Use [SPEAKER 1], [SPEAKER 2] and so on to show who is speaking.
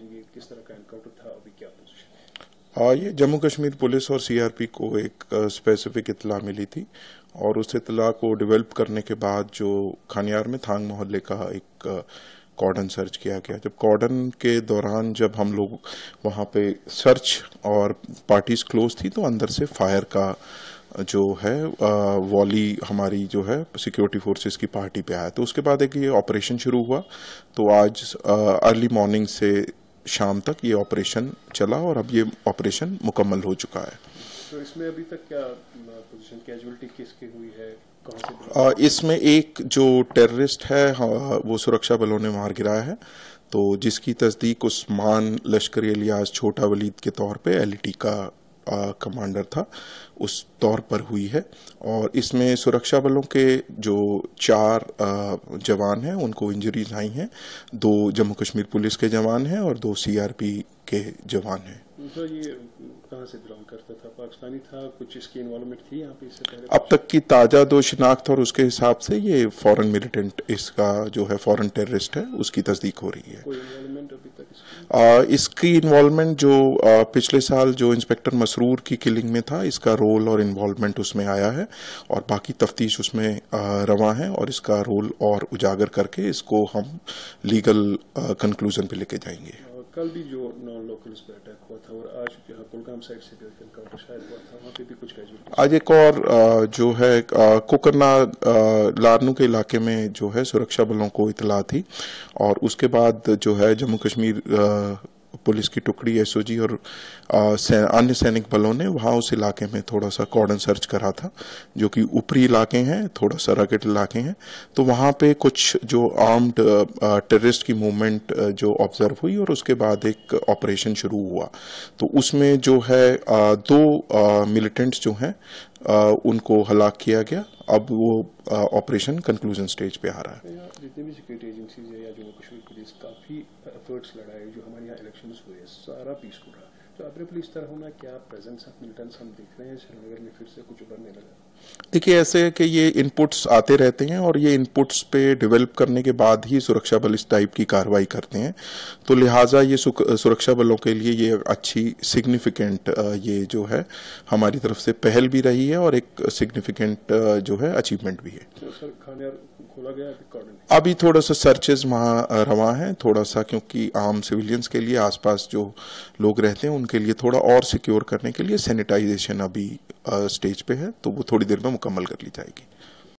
[SPEAKER 1] किस तरह का एनकाउंटर था अभी क्या
[SPEAKER 2] पोजीशन ये जम्मू कश्मीर पुलिस और सीआरपी को एक स्पेसिफिक इतला मिली थी और उस इतला को डेवलप करने के बाद जो खानियार में थांग मोहल्ले का एक कॉर्डन सर्च किया गया जब कॉर्डन के दौरान जब हम लोग वहां पे सर्च और पार्टीज क्लोज थी तो अंदर से फायर का जो है वॉली हमारी जो है सिक्योरिटी फोर्सेस की पार्टी पे आया तो उसके बाद एक ये ऑपरेशन शुरू हुआ तो आज अर्ली मॉर्निंग से शाम तक ये ऑपरेशन चला और अब ये ऑपरेशन मुकम्मल हो चुका है
[SPEAKER 1] तो इसमें अभी तक क्या पोजीशन कैजुअलिटी किसकी हुई है
[SPEAKER 2] इसमें एक जो टेररिस्ट है वो सुरक्षा बलों ने मार गिराया है तो जिसकी तस्दीक उस्मान लश्कर एलियाज छोटा वलीद के तौर पे एलईटी का कमांडर था उस तौर पर हुई है और इसमें सुरक्षा बलों के जो चार जवान हैं उनको इंजरीज आई हैं दो जम्मू कश्मीर पुलिस के जवान हैं और दो सीआरपी के जवान हैं
[SPEAKER 1] तो ये से बिलोंग करता था पाकिस्तानी था कुछ इसकी इन्वॉल्वमेंट थी यहाँ पे इससे
[SPEAKER 2] पहले अब तक की ताज़ा दो शिनाख्त और उसके हिसाब से ये फॉरेन मिलिटेंट इसका जो है फॉरेन टेररिस्ट है उसकी तस्दीक हो रही
[SPEAKER 1] है इसकी,
[SPEAKER 2] आ, इसकी इन्वॉल्वमेंट जो आ, पिछले साल जो इंस्पेक्टर मसरूर की किलिंग में था इसका रोल और इन्वॉल्वमेंट उसमें आया है और बाकी तफ्तीश उसमें रवा है और इसका रोल और उजागर करके इसको हम लीगल कंक्लूजन पे लेके जाएंगे
[SPEAKER 1] कल भी जो नॉन लोकल पे अटैक हुआ था और आज यहाँ कुलगाम साइड से भी एनकाउंटर शायद हुआ था वहाँ पे भी कुछ
[SPEAKER 2] कैजुअल आज एक और जो है कोकरना लारनू के इलाके में जो है सुरक्षा बलों को इतला थी और उसके बाद जो है जम्मू कश्मीर पुलिस की टुकड़ी एसओजी और अन्य सैनिक बलों ने वहाँ उस इलाके में थोड़ा सा कॉर्डन सर्च करा था जो कि ऊपरी इलाके हैं थोड़ा सा रगेट इलाके हैं तो वहाँ पे कुछ जो आर्म्ड टेररिस्ट की मूवमेंट जो ऑब्जर्व हुई और उसके बाद एक ऑपरेशन शुरू हुआ तो उसमें जो है दो मिलिटेंट्स जो हैं उनको हलाक किया गया अब वो ऑपरेशन कंक्लूजन स्टेज पे आ रहा
[SPEAKER 1] है जितने भी सिक्योरिटी एजेंसीज है या जम्मू कश्मीर पुलिस काफी एफर्ट्स लड़ाए जो हमारे यहाँ इलेक्शन हुए सारा पीसफुल रहा है तो इस तरह होना क्या प्रेजेंस ऑफ मिलिटेंस हम देख रहे हैं श्रीनगर में फिर से कुछ
[SPEAKER 2] उभरने लगा देखिए ऐसे है कि ये इनपुट्स आते रहते हैं और ये इनपुट्स पे डेवलप करने के बाद ही सुरक्षा बल इस टाइप की कार्रवाई करते हैं तो लिहाजा ये सुरक्षा बलों के लिए ये अच्छी सिग्निफिकेंट ये जो है हमारी तरफ से पहल भी रही है और एक सिग्निफिकेंट जो है अचीवमेंट भी है
[SPEAKER 1] तो
[SPEAKER 2] अभी थोड़ा सा सर्चेज वहाँ रवा है थोड़ा सा क्योंकि आम सिविलियंस के लिए आसपास जो लोग रहते हैं उन उनके लिए थोड़ा और सिक्योर करने के लिए सैनिटाइजेशन अभी स्टेज पे है तो वो थोड़ी देर में मुकम्मल कर ली जाएगी